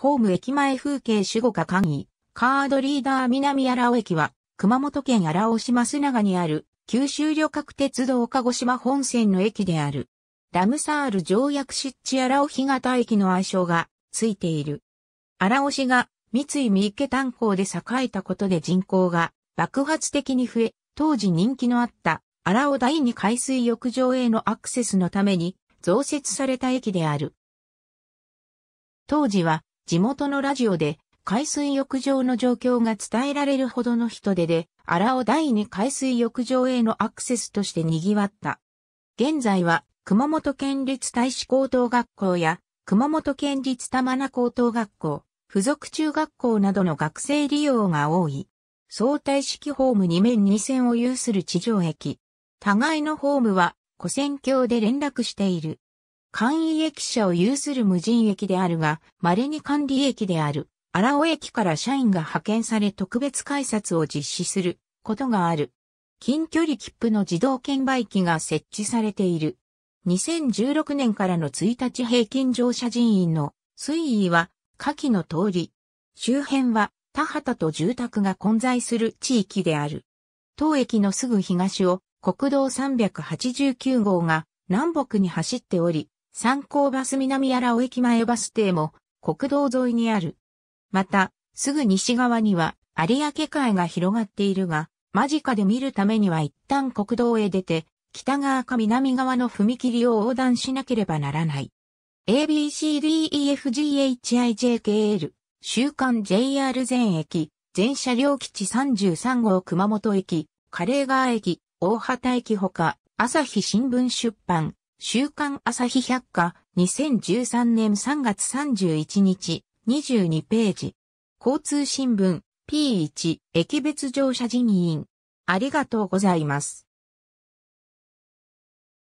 ホーム駅前風景守護課管理カードリーダー南荒尾駅は、熊本県荒尾市増永にある、九州旅客鉄道鹿児島本線の駅である。ラムサール条約湿地荒尾干潟駅の愛称がついている。荒尾市が三井三池炭鉱で栄えたことで人口が爆発的に増え、当時人気のあった荒尾第二海水浴場へのアクセスのために増設された駅である。当時は地元のラジオで海水浴場の状況が伝えられるほどの人手で、荒尾第二海水浴場へのアクセスとして賑わった。現在は熊本県立大使高等学校や熊本県立玉名高等学校、附属中学校などの学生利用が多い。相対式ホーム2面2線を有する地上駅。互いのホームは古線橋で連絡している。簡易駅舎を有する無人駅であるが、稀に管理駅である、荒尾駅から社員が派遣され特別改札を実施することがある。近距離切符の自動券売機が設置されている。2016年からの1日平均乗車人員の推移は下記の通り。周辺は田畑と住宅が混在する地域である。当駅のすぐ東を国道389号が南北に走っており、参考バス南荒尾駅前バス停も国道沿いにある。また、すぐ西側には有明海が広がっているが、間近で見るためには一旦国道へ出て、北側か南側の踏切を横断しなければならない。ABCDEFGHIJKL、週刊 JR 全駅、全車両基地33号熊本駅、カレー川駅、大畑駅ほか、朝日新聞出版、週刊朝日百科、2013年3月31日、22ページ。交通新聞、P1、駅別乗車人員。ありがとうございます。